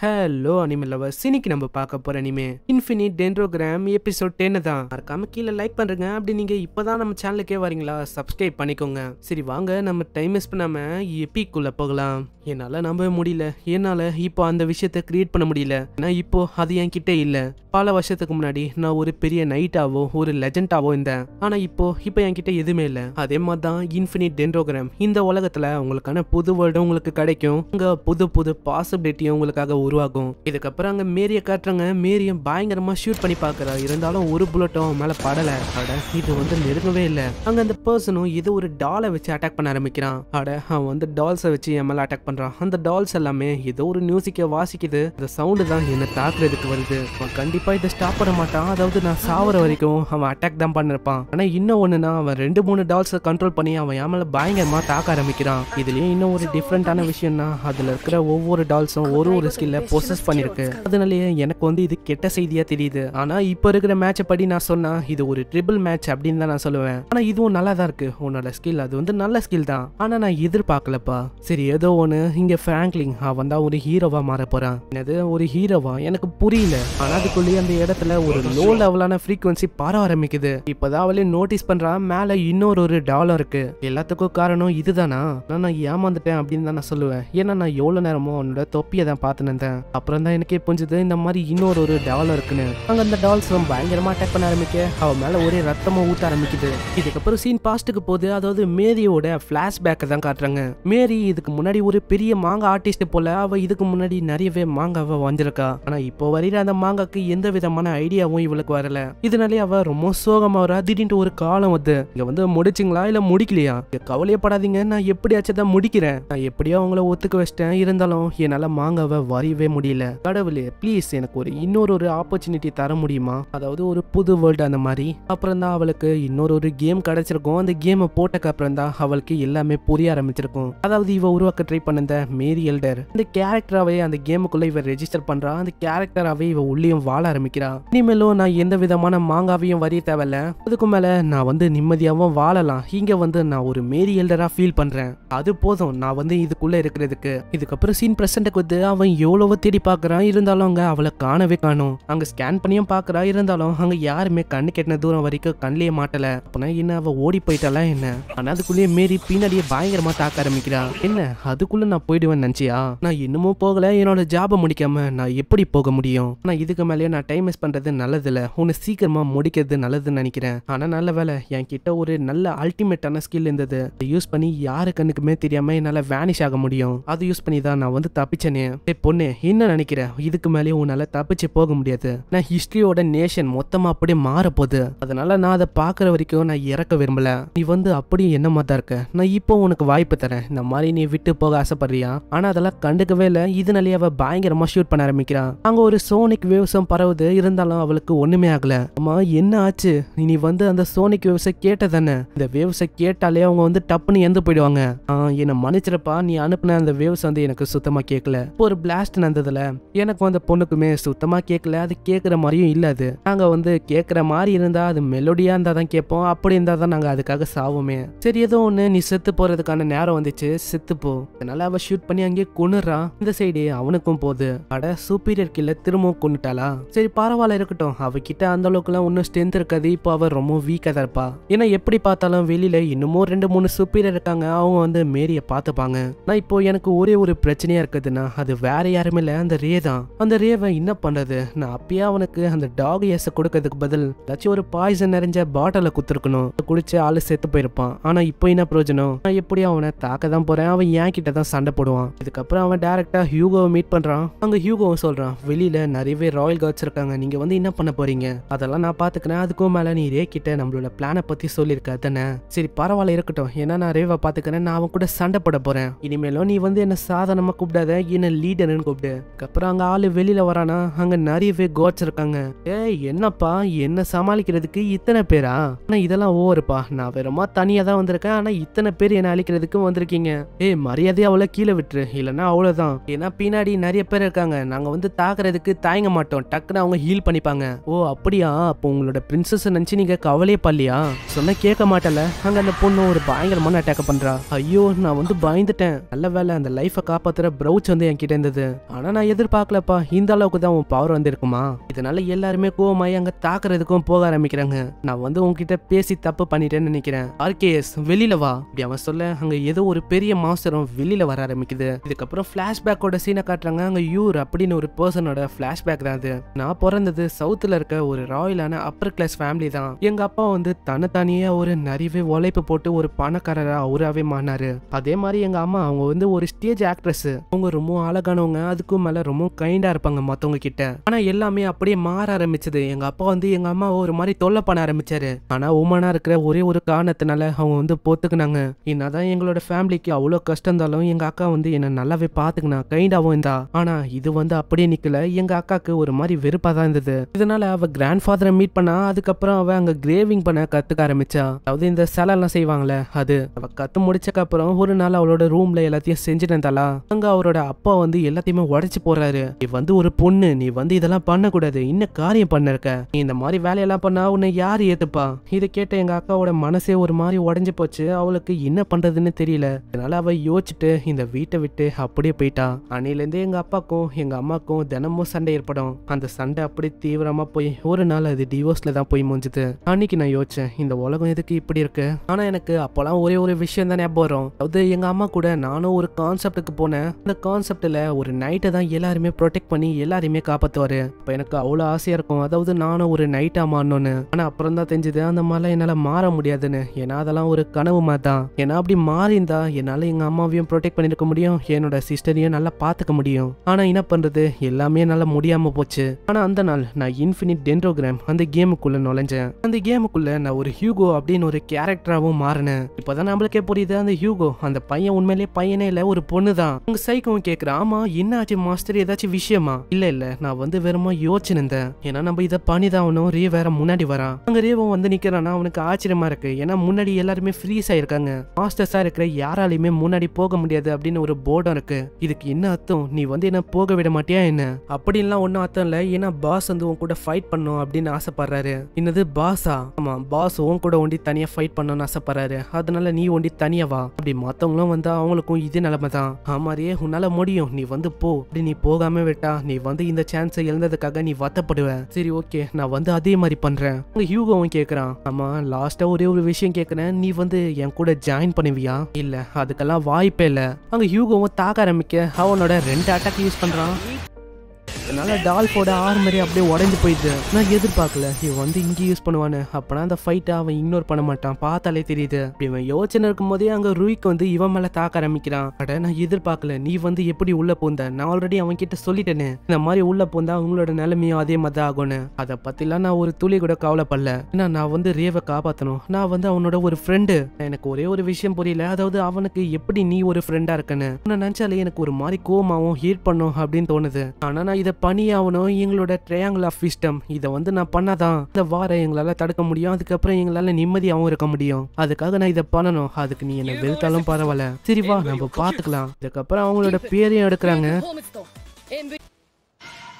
hello animal lovers இன்னைக்கு நம்ம பார்க்க போற அனிமே இன்ஃபினிட் டென்ட்ரோகிராம் எபிசோட் டென்னு தான் மறக்காம கீழே லைக் பண்றேங்க அப்படி நீங்க இப்பதான் நம்ம சேனலுக்கே வரீங்களா சப்ஸ்கிரைப் பண்ணிக்கோங்க சரி வாங்க நம்ம டைம் மிஸ் பண்ணாம எபிக்குள்ள போகலாம் என்னால நம்பவே முடியல என்னால இப்போ அந்த விஷயத்த கிரியேட் பண்ண முடியல ஏன்னா இப்போ அது என்கிட்ட இல்ல பல வருஷத்துக்கு முன்னாடி நான் ஒரு பெரிய நைட்டாவோ ஒரு லெஜண்டாவோ இருந்தேன் ஆனா இப்போ இப்போ என்கிட்ட எதுவுமே இல்லை அதே மாதிரி தான் இன்ஃபினிட் டென்டோகிராம் இந்த உலகத்துல உங்களுக்கான புது வேர்டு உங்களுக்கு கிடைக்கும் உங்க புது புது பாசிபிலிட்டியும் உங்களுக்காக உருவாகும் இதுக்கப்புறம் அங்க மேரிய காட்டுறாங்க மேரியும் பயங்கரமா ஷூட் பண்ணி பாக்குறா இருந்தாலும் ஒரு புல்லட்டும் மேல படல அட இது வந்து நெருங்கவே இல்லை அங்க அந்த பர்சனும் இது ஒரு டாலை வச்சு அட்டாக் பண்ண ஆரம்பிக்கிறான் அட அவன் வந்து டால்ஸை வச்சு என் மேல அட்டாக் பண்றான் அந்த டால்ஸ் எல்லாமே ஏதோ ஒரு மியூசிக்கை வாசிக்குது அந்த சவுண்டு தான் என்ன தாக்குறதுக்கு வருது கண்டிப்பா கண்டிப்பா இதை ஸ்டாப் பண்ண மாட்டான் அதாவது நான் சாவர வரைக்கும் அவன் அட்டாக் தான் பண்ணிருப்பான் ஆனால் இன்னும் ஒன்றுனா அவன் ரெண்டு மூணு டால்ஸை கண்ட்ரோல் பண்ணி அவன் என் மேலே பயங்கரமாக தாக்க ஆரம்பிக்கிறான் இதுலயும் இன்னும் ஒரு டிஃப்ரெண்ட்டான விஷயம்னா அதில் இருக்கிற ஒவ்வொரு டால்ஸும் ஒரு ஒரு ஸ்கில்ல ப்ரொசஸ் பண்ணியிருக்கு அதனாலயே எனக்கு வந்து இது கெட்ட செய்தியாக தெரியுது ஆனால் இப்போ இருக்கிற மேட்ச படி நான் சொன்னா இது ஒரு ட்ரிபிள் மேட்ச் அப்படின்னு தான் நான் சொல்லுவேன் ஆனால் இதுவும் நல்லா தான் இருக்குது உன்னோட ஸ்கில் அது வந்து நல்ல ஸ்கில் தான் ஆனால் நான் எதிர்பார்க்கலப்பா சரி ஏதோ ஒன்று இங்கே ஃபிராங்க்லிங் அவன் தான் ஒரு ஹீரோவாக மாற போகிறான் என்னது ஒரு ஹீரோவா எனக்கு புரியல ஆனால் அதுக்குள்ளேயே அந்த இடத்துல ஒரு லோ லெவலான ஃப்ரீக்குவன்சி பரவ ஆரம்பிக்குது இப்பதான் அவளே நோட்டீஸ் பண்றான் மேல இன்னொரு ஒரு டாலர் இருக்கு எல்லாத்துக்கும் காரணம் இதுதானா நான் ஏமாந்துட்டேன் அப்படின்னு தான் நான் சொல்லுவேன் ஏன்னா நான் எவ்வளவு நேரமோ அவனோட தொப்பியை தான் பார்த்து நின்றேன் அப்புறம் தான் எனக்கே புரிஞ்சது இந்த மாதிரி இன்னொரு ஒரு டாலர் இருக்குன்னு அங்க அந்த டால்ஸ் ரொம்ப பயங்கரமா அட்டாக் பண்ண ஆரம்பிக்க அவ மேல ஒரே ரத்தமா ஊத்த ஆரம்பிக்குது இதுக்கப்புறம் சீன் பாஸ்ட்டுக்கு போது அதாவது மேரியோட பிளாஷ்பேக்கை தான் காட்டுறாங்க மேரி இதுக்கு முன்னாடி ஒரு பெரிய மாங்கா ஆர்டிஸ்ட் போல அவ இதுக்கு முன்னாடி நிறையவே மாங்காவை வந்திருக்கா ஆனா இப்போ வரையில அந்த மாங்காக்கு எந்த விதமான ஐடியாவும் இவளுக்கு வரல இதனாலே அவ ரொம்ப சோகமா வரா திடீர்னு ஒரு காலம் வந்து இங்க வந்து முடிச்சிங்களா இல்ல முடிக்கலையா கவலையப்படாதீங்க நான் எப்படியாச்சும் தான் முடிக்கிறேன் நான் எப்படியோ அவங்கள ஒத்துக்க வச்சிட்டேன் இருந்தாலும் என்னால மாங்காவை வரையவே முடியல கடவுளே ப்ளீஸ் எனக்கு ஒரு இன்னொரு ஒரு ஆப்பர்ச்சுனிட்டி தர முடியுமா அதாவது ஒரு புது வேர்ல்டு அந்த மாதிரி அப்புறம் தான் அவளுக்கு இன்னொரு ஒரு கேம் கிடைச்சிருக்கும் அந்த கேமை போட்டக்கு அப்புறம் தான் அவளுக்கு எல்லாமே புரிய ஆரம்பிச்சிருக்கும் அதாவது இவ உருவாக்க ட்ரை பண்ண இந்த மேரி எல்டர் இந்த கேரக்டராகவே அந்த கேமுக்குள்ள இவ ரெஜிஸ்டர் பண்றா அந்த கேரக்டராகவே இவ உள்ளேயும் வாழ வாழ ஆரம்பிக்கிறான் இனிமேலும் நான் எந்த விதமான மாங்காவையும் வரிய தேவையில்ல அதுக்கு மேல நான் வந்து நிம்மதியாவும் வாழலாம் இங்க வந்து நான் ஒரு மேரி எல்டரா ஃபீல் பண்றேன் அது போதும் நான் வந்து இதுக்குள்ள இருக்கிறதுக்கு இதுக்கப்புறம் சீன் பிரசண்டுக்கு வந்து அவன் எவ்வளவோ தேடி பாக்குறான் இருந்தாலும் அங்க அவளை காணவே காணும் அங்க ஸ்கேன் பண்ணியும் பாக்குறா இருந்தாலும் அங்க யாருமே கண்ணு கெட்டின தூரம் வரைக்கும் கண்ணிலே மாட்டல அப்பனா என்ன அவ ஓடி போயிட்டாலாம் என்ன ஆனா அதுக்குள்ளேயே மேரி பின்னாடியே பயங்கரமா தாக்க ஆரம்பிக்கிறா என்ன அதுக்குள்ள நான் போயிடுவேன் நினைச்சியா நான் இன்னமும் போகல என்னோட ஜாபை முடிக்காம நான் எப்படி போக முடியும் ஆனா இதுக்கு மேலேயே நான் டைம் வேஸ்ட் பண்ணுறது நல்லதில்ல உன்னை சீக்கிரமாக முடிக்கிறது நல்லதுன்னு நினைக்கிறேன் ஆனால் நல்ல வேலை என் கிட்ட ஒரு நல்ல அல்டிமேட்டான ஸ்கில் இருந்தது அதை யூஸ் பண்ணி யாரு கண்ணுக்குமே தெரியாமல் என்னால் வேனிஷ் ஆக முடியும் அதை யூஸ் பண்ணி தான் நான் வந்து தப்பிச்சேனே பொண்ணு என்ன நினைக்கிறேன் இதுக்கு மேலேயும் உன்னால் தப்பிச்சு போக முடியாது நான் ஹிஸ்ட்ரியோட நேஷன் மொத்தமாக அப்படியே மாறப்போகுது அதனால நான் அதை பார்க்குற வரைக்கும் நான் இறக்க விரும்பல நீ வந்து அப்படியும் என்னமா தான் இருக்க நான் இப்போ உனக்கு வாய்ப்பு தரேன் இந்த மாதிரி நீ விட்டு போக ஆசைப்படுறியா ஆனால் அதெல்லாம் கண்டுக்கவே இல்லை இதனாலேயே அவள் பயங்கரமாக ஷூட் பண்ண ஆரம்பிக்கிறான் அங்கே ஒரு சோனிக் வேவ்ஸும் பரவ யாராவது இருந்தாலும் அவளுக்கு ஒண்ணுமே ஆகல அம்மா என்ன ஆச்சு நீ வந்து அந்த சோனிக் வேவ்ஸை கேட்டதானே இந்த வேவ்ஸை கேட்டாலே அவங்க வந்து டப்புன்னு எழுந்து போயிடுவாங்க என்னை மன்னிச்சிருப்பா நீ அனுப்பின அந்த வேவ்ஸ் வந்து எனக்கு சுத்தமா கேட்கல ஒரு பிளாஸ்ட் நடந்ததுல எனக்கு அந்த பொண்ணுக்குமே சுத்தமா கேட்கல அது கேட்கற மாதிரியும் இல்ல அது நாங்க வந்து கேட்கற மாதிரி இருந்தா அது மெலோடியா இருந்தா தான் கேட்போம் அப்படி இருந்தா தான் நாங்க அதுக்காக சாவோமே சரி ஏதோ ஒண்ணு நீ செத்து போறதுக்கான நேரம் வந்துச்சு செத்துப்போ அதனால அவ ஷூட் பண்ணி அங்கேயே கொண்டுறான் இந்த சைடு அவனுக்கும் போகுது அட சூப்பீரியர் கீழே திரும்பவும் கொண்டுட்டாளா சரி பரவாயில்ல இருக்கட்டும் அவகிட்ட அந்த அளவுக்குலாம் ஒன்றும் ஸ்ட்ரென்த் இருக்காது இப்போ அவர் ரொம்ப வீக்காக தான் இருப்பா ஏன்னா எப்படி பார்த்தாலும் வெளியில இன்னமும் ரெண்டு மூணு சுப்பீரியர் இருக்காங்க அவங்க வந்து மேரியை பார்த்துப்பாங்க நான் இப்போ எனக்கு ஒரே ஒரு பிரச்சனையா இருக்குதுன்னா அது வேற யாருமே இல்லை அந்த ரே தான் அந்த ரேவை என்ன பண்றது நான் அப்பயே அவனுக்கு அந்த டாக் ஏச கொடுக்கறதுக்கு பதில் ஏதாச்சும் ஒரு பாய்சன் நிறைஞ்ச பாட்டில குத்துருக்கணும் குடிச்சு ஆளு சேர்த்து போயிருப்பான் ஆனா இப்போ என்ன பிரயோஜனம் நான் எப்படி அவனை தாக்க தான் போறேன் அவன் என் கிட்ட தான் சண்டை போடுவான் இதுக்கப்புறம் அவன் டேரக்டா ஹியூகோவை மீட் பண்றான் அங்க ஹியூகோவை சொல்றான் வெளியில நிறையவே ராயல் கார்ட்ஸ் வச்சிருக்காங்க நீங்கள் வந்து என்ன பண்ண போறீங்க அதெல்லாம் நான் பார்த்துக்கிறேன் அதுக்கும் மேலே நீ ரே கிட்ட நம்மளோட பிளானை பற்றி சொல்லியிருக்க தானே சரி பரவாயில்ல இருக்கட்டும் ஏன்னா நான் ரேவை பார்த்துக்கிறேன் நான் அவன் கூட சண்டை போட போகிறேன் இனிமேலும் நீ வந்து என்ன சாதாரணமாக கூப்பிடாத என்ன லீடர்னு கூப்பிடு அப்புறம் அங்கே ஆள் வெளியில் வரானா அங்கே நிறைய பேர் கோட்ஸ் இருக்காங்க ஏய் என்னப்பா என்ன சமாளிக்கிறதுக்கு இத்தனை பேரா ஆனால் இதெல்லாம் ஓவருப்பா நான் வெறுமா தனியாக தான் வந்திருக்கேன் ஆனால் இத்தனை பேர் என்னை அழிக்கிறதுக்கும் வந்திருக்கீங்க ஏய் மரியாதையாக அவ்வளோ கீழே விட்டுரு இல்லைன்னா அவ்வளோதான் ஏன்னா பின்னாடி நிறைய பேர் இருக்காங்க நாங்கள் வந்து தாக்குறதுக்கு தயங்க மாட்டோம் டக்குன்னு டக்குன்னு அவங்க ஹீல் பண்ணிப்பாங்க ஓ அப்படியா அப்போ உங்களோட பிரின்சஸ் நினைச்சு நீங்க கவலையே பல்லியா சொன்ன கேட்க மாட்டல அங்க அந்த பொண்ணு ஒரு பயங்கரமான அட்டாக் பண்றா ஐயோ நான் வந்து பயந்துட்டேன் நல்ல வேலை அந்த லைஃபை காப்பாத்துற ப்ரௌச் வந்து என்கிட்ட இருந்தது ஆனா நான் எதிர்பார்க்கலப்பா இந்த அளவுக்கு தான் உன் பவர் வந்திருக்குமா இதனால எல்லாருமே கோவமாயி அங்க தாக்குறதுக்கும் போக ஆரம்பிக்கிறாங்க நான் வந்து உங்ககிட்ட பேசி தப்பு பண்ணிட்டேன்னு நினைக்கிறேன் ஆர்கேஎஸ் வெளியில வா அப்படி அவன் சொல்ல அங்க ஏதோ ஒரு பெரிய மாஸ்டரும் வெளியில வர ஆரம்பிக்குது இதுக்கப்புறம் பிளாஷ்பேக்கோட சீனை காட்டுறாங்க அங்க யூர் அப்படின்னு ஒரு பர்சனோட பிளாஷ்பேக் தான் அது நான் பிறந்தது சவுத்தில் இருக்க ஒரு ராயலான அப்பர் கிளாஸ் ஃபேமிலி தான் எங்க அப்பா வந்து தனித்தனியே ஒரு நிறைவே உழைப்பு போட்டு ஒரு பணக்காரரா அவராகவே மாறினாரு அதே மாதிரி எங்க அம்மா அவங்க வந்து ஒரு ஸ்டேஜ் ஆக்ட்ரஸ் அவங்க ரொம்ப அழகானவங்க அதுக்கும் மேல ரொம்ப கைண்டா இருப்பாங்க மத்தவங்க கிட்ட ஆனா எல்லாமே அப்படியே மாற ஆரம்பிச்சது எங்க அப்பா வந்து எங்க அம்மா ஒரு மாதிரி தொல்லை பண்ண ஆரம்பிச்சாரு ஆனா உமனா இருக்கிற ஒரே ஒரு காரணத்தினால அவங்க வந்து போத்துக்குனாங்க என்னதான் எங்களோட ஃபேமிலிக்கு அவ்வளோ கஷ்டம் இருந்தாலும் எங்க அக்கா வந்து என்ன நல்லாவே பாத்துக்கினா கைண்டாவும் இருந்தா ஆனா இது வந்து அப்படியே நிக்கல எங்க அக்காக்கு ஒரு மாதிரி வெறும் வெறுப்பா தான் இருந்தது இதனால அவ கிராண்ட் ஃபாதரை மீட் பண்ணா அதுக்கப்புறம் அவ அங்க கிரேவிங் பண்ண கத்துக்க ஆரம்பிச்சா அதாவது இந்த எல்லாம் செய்வாங்களே அது கத்து கற்று அப்புறம் ஒரு நாள் அவளோட ரூம்ல எல்லாத்தையும் செஞ்சுட்டு இருந்தாளா அங்க அவரோட அப்பா வந்து எல்லாத்தையுமே உடைச்சு போறாரு நீ வந்து ஒரு பொண்ணு நீ வந்து இதெல்லாம் பண்ணக்கூடாது இன்னும் காரியம் பண்ணிருக்க நீ இந்த மாதிரி வேலையெல்லாம் பண்ணா உன்னை யார் ஏத்துப்பா இதை கேட்ட எங்க அக்காவோட மனசே ஒரு மாதிரி உடஞ்சு போச்சு அவளுக்கு என்ன பண்றதுன்னு தெரியல அதனால அவ யோசிச்சுட்டு இந்த வீட்டை விட்டு அப்படியே போயிட்டா அன்னையிலேருந்தே எங்க அப்பாக்கும் எங்க அம்மாக்கும் தினமும் சண்டை ஏற்படும் அந்த சண்டை அப்படி தீவிரமாக போய் ஒரு நாள் அது டிவோர்ஸில் தான் போய் முடிஞ்சது அன்னைக்கு நான் யோசிச்சேன் இந்த உலகம் எதுக்கு இப்படி இருக்கு ஆனால் எனக்கு அப்போலாம் ஒரே ஒரு விஷயம் தான் ஞாபகம் வரும் அது எங்கள் அம்மா கூட நானும் ஒரு கான்செப்டுக்கு போனேன் அந்த கான்செப்ட்ல ஒரு நைட்டை தான் எல்லாருமே ப்ரொடெக்ட் பண்ணி எல்லாருமே காப்பாத்துவாரு இப்போ எனக்கு அவ்வளோ ஆசையாக இருக்கும் அதாவது நானும் ஒரு நைட்டாக மாறணும்னு ஆனால் அப்புறம் தான் தெரிஞ்சுது அந்த மாதிரிலாம் என்னால் மாற முடியாதுன்னு ஏன்னா அதெல்லாம் ஒரு கனவு மாதிரி தான் ஏன்னா அப்படி மாறிந்தா என்னால் எங்கள் அம்மாவையும் ப்ரொடெக்ட் பண்ணிருக்க முடியும் என்னோட சிஸ்டரையும் நல்லா பார்த்துக்க முடியும் ஆனால் என்ன பண்ணுறது எல்லாமே என்னால் முடியாமல் போச்சு ஆனால் அந்த நாள் நான் இன்ஃபினிட் டென்ட்ரோகிராம் அந்த கேமுக்குள்ளே நுழைஞ்சேன் அந்த கேமுக்குள்ளே நான் ஒரு ஹியூகோ அப்படின்னு ஒரு கேரக்டராகவும் மாறினேன் இப்போ தான் நம்மளுக்கே புரியுது அந்த ஹியூகோ அந்த பையன் உண்மையிலேயே பையனே இல்லை ஒரு பொண்ணு தான் உங்கள் சைக்கவும் கேட்குற ஆமாம் என்ன ஆச்சு மாஸ்டர் ஏதாச்சும் விஷயமா இல்லை இல்லை நான் வந்து வெறுமா யோசிச்சிருந்தேன் ஏன்னா நம்ம இதை பண்ணி தான் அவனும் ரே வேற முன்னாடி வரான் அங்கே ரேவன் வந்து நிற்கிறான்னா அவனுக்கு ஆச்சரியமா இருக்கு ஏன்னா முன்னாடி எல்லாருமே ஃப்ரீஸ் ஆயிருக்காங்க மாஸ்டர்ஸாக இருக்கிற யாராலையுமே முன்னாடி போக முடியாது அப்படின்னு ஒரு போர்டம் இருக்கு இதுக்கு என்ன அர்த்தம் நீ வந்து என்ன போக விட மாட்டியா என்ன அப்படின்லாம் ஒன்றும் அர்த்தம் இல்லை ஏன்னா பாஸ் வந்து உன் கூட ஃபைட் பண்ணும் அப்படின்னு ஆசைப்படுறாரு என்னது பாஸா ஆமா பாஸ் உன் கூட ஒண்டி தனியா ஃபைட் பண்ணணும்னு ஆசைப்படுறாரு அதனால நீ ஒண்டி தனியா வா அப்படி மத்தவங்களும் வந்தா அவங்களுக்கும் இதே நிலைமை தான் ஆமாரியே உன்னால முடியும் நீ வந்து போ அப்படி நீ போகாம விட்டா நீ வந்து இந்த சான்ஸை இழந்ததுக்காக நீ வத்தப்படுவ சரி ஓகே நான் வந்து அதே மாதிரி பண்றேன் உங்க ஹியூகவும் கேக்குறான் ஆமா லாஸ்டா ஒரே ஒரு விஷயம் கேக்குறேன் நீ வந்து என் கூட ஜாயின் பண்ணுவியா இல்ல அதுக்கெல்லாம் வாய்ப்பே இல்ல அங்க ஹியூகவும் தாக்க ஆரம்பிக்க அவனோட ரெண்டு அட்டாக் யூஸ் பண்றான் அதனால் டால்ஃபோட ஆர்மரி அப்படியே உடஞ்சி போயிடுது நான் எதிர்பார்க்கல இவன் வந்து இங்கே யூஸ் பண்ணுவானு அப்போனா அந்த ஃபைட்டை அவன் இக்னோர் பண்ண மாட்டான் பார்த்தாலே தெரியுது இவன் யோசனை இருக்கும் போதே அங்கே ரூய்க்கு வந்து இவன் மேலே தாக்க ஆரம்பிக்கிறான் அட நான் எதிர்பார்க்கல நீ வந்து எப்படி உள்ளே போந்த நான் ஆல்ரெடி அவன் கிட்ட சொல்லிட்டேனே இந்த மாதிரி உள்ளே போந்தா அவங்களோட நிலைமையும் அதே மாதிரி தான் ஆகும்னு அதை பற்றிலாம் நான் ஒரு துளி கூட கவலைப்படல ஏன்னா நான் வந்து ரேவை காப்பாற்றணும் நான் வந்து அவனோட ஒரு ஃப்ரெண்டு எனக்கு ஒரே ஒரு விஷயம் புரியல அதாவது அவனுக்கு எப்படி நீ ஒரு ஃப்ரெண்டாக இருக்கனு நான் நினச்சாலே எனக்கு ஒரு மாதிரி கோமாவும் ஹீட் பண்ணும் அப்படின்னு தோணுது ஆனால் நான் இதை பணியாகணும் எங்களோட ட்ரையாங்கிள் ஆஃப் விஸ்டம் இதை வந்து நான் பண்ணாதான் இந்த வாரை எங்களால் தடுக்க முடியும் அதுக்கப்புறம் எங்களால் நிம்மதியாகவும் இருக்க முடியும் அதுக்காக நான் இதை பண்ணணும் அதுக்கு நீ என்னை வெறுத்தாலும் பரவாயில்ல சரி வா நம்ம பார்த்துக்கலாம் இதுக்கப்புறம் அவங்களோட பேரையும் எடுக்கிறாங்க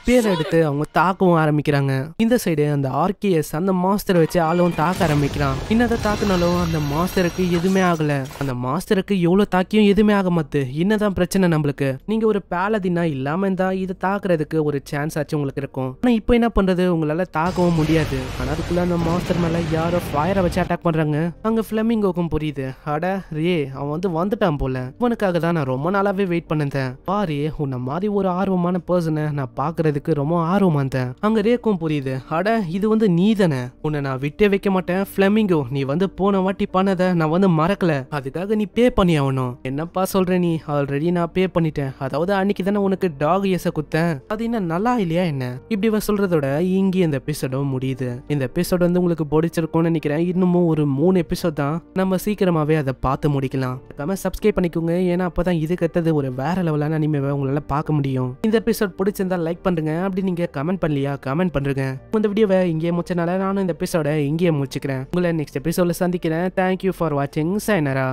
பேர் எடுத்து அவங்க தாக்கவும் ஆரம்பிக்கிறாங்க இந்த சைடு அந்த ஆர்கேஎஸ் அந்த மாஸ்டரை வச்சு ஆளும் தாக்க ஆரம்பிக்கிறான் என்னதான் தாக்குனாலும் அந்த மாஸ்டருக்கு எதுவுமே ஆகல அந்த மாஸ்டருக்கு எவ்வளவு தாக்கியும் எதுவுமே ஆக மாத்து என்னதான் பிரச்சனை நம்மளுக்கு நீங்க ஒரு பேலதினா இல்லாம இருந்தா இது தாக்குறதுக்கு ஒரு சான்ஸ் ஆச்சு உங்களுக்கு இருக்கும் ஆனா இப்ப என்ன பண்றது உங்களால தாக்கவும் முடியாது ஆனா அதுக்குள்ள அந்த மாஸ்டர் மேல யாரோ ஃபயரை வச்சு அட்டாக் பண்றாங்க அங்க பிளமிங்கோக்கும் புரியுது அட ரே அவன் வந்து வந்துட்டான் போல இவனுக்காக தான் நான் ரொம்ப நாளாவே வெயிட் பண்ணிருந்தேன் பாரு உன்ன மாதிரி ஒரு ஆர்வமான பர்சனை நான் பாக்குறது பண்றதுக்கு ரொம்ப ஆர்வமா இருந்தேன் அங்க ரேக்கும் புரியுது அட இது வந்து நீ தானே உன்னை நான் விட்டே வைக்க மாட்டேன் பிளமிங்கோ நீ வந்து போன வாட்டி பண்ணதை நான் வந்து மறக்கல அதுக்காக நீ பே பண்ணி ஆகணும் என்னப்பா சொல்ற நீ ஆல்ரெடி நான் பே பண்ணிட்டேன் அதாவது அன்னைக்கு தானே உனக்கு டாக் இயச குத்தேன் அது என்ன நல்லா இல்லையா என்ன இப்படி இவ சொல்றதோட இங்கே இந்த எபிசோடும் முடியுது இந்த எபிசோட் வந்து உங்களுக்கு பிடிச்சிருக்கும்னு நினைக்கிறேன் இன்னமும் ஒரு மூணு எபிசோட் தான் நம்ம சீக்கிரமாவே அதை பார்த்து முடிக்கலாம் சப்ஸ்கிரைப் பண்ணிக்கோங்க ஏன்னா அப்பதான் இதுக்கு கத்தது ஒரு வேற லெவலான அனிமேவை உங்களால பார்க்க முடியும் இந்த எபிசோட் பிடிச்சிருந்தா லைக் பண்ணுங்க பண்ணுங்க அப்படி நீங்க கமெண்ட் பண்ணலையா கமெண்ட் பண்ணுங்க இந்த வீடியோவை இங்கே முடிச்சனால நானும் இந்த எபிசோட இங்கே முடிச்சுக்கிறேன் உங்களை நெக்ஸ்ட் எபிசோட சந்திக்கிறேன் தேங்க்யூ ஃபார் வாட்சிங் சைனரா